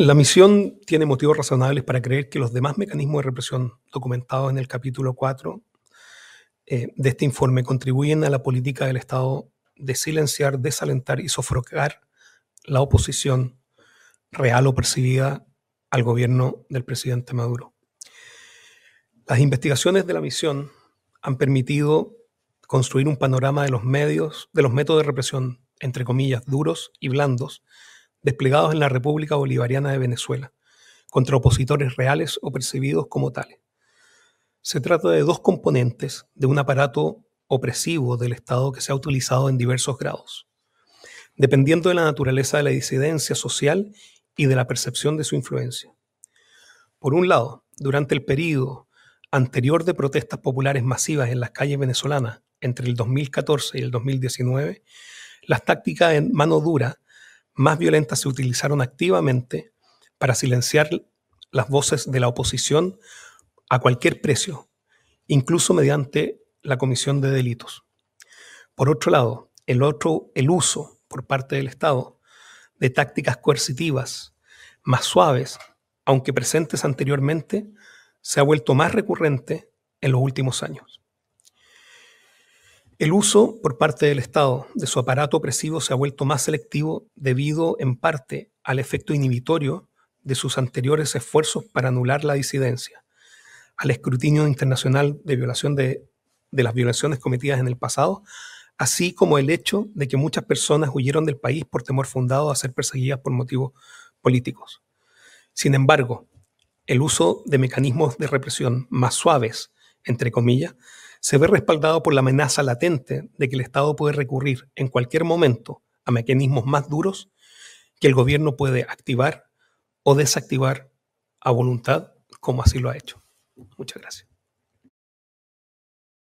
La misión tiene motivos razonables para creer que los demás mecanismos de represión documentados en el capítulo 4 eh, de este informe contribuyen a la política del Estado de silenciar, desalentar y sofocar la oposición real o percibida al gobierno del presidente Maduro. Las investigaciones de la misión han permitido construir un panorama de los medios, de los métodos de represión, entre comillas, duros y blandos, desplegados en la República Bolivariana de Venezuela, contra opositores reales o percibidos como tales. Se trata de dos componentes de un aparato opresivo del Estado que se ha utilizado en diversos grados, dependiendo de la naturaleza de la disidencia social y de la percepción de su influencia. Por un lado, durante el período anterior de protestas populares masivas en las calles venezolanas entre el 2014 y el 2019, las tácticas en mano dura más violentas se utilizaron activamente para silenciar las voces de la oposición a cualquier precio, incluso mediante la comisión de delitos. Por otro lado, el, otro, el uso por parte del Estado de tácticas coercitivas más suaves, aunque presentes anteriormente, se ha vuelto más recurrente en los últimos años. El uso por parte del Estado de su aparato opresivo se ha vuelto más selectivo debido en parte al efecto inhibitorio de sus anteriores esfuerzos para anular la disidencia, al escrutinio internacional de violación de, las violaciones cometidas en el pasado, así como el hecho de que muchas personas huyeron del país por temor fundado a ser perseguidas por motivos políticos. Sin embargo, el uso de mecanismos de represión más suaves, entre comillas, se ve respaldado por la amenaza latente de que el Estado puede recurrir en cualquier momento a mecanismos más duros que el gobierno puede activar o desactivar a voluntad, como así lo ha hecho. Muchas gracias.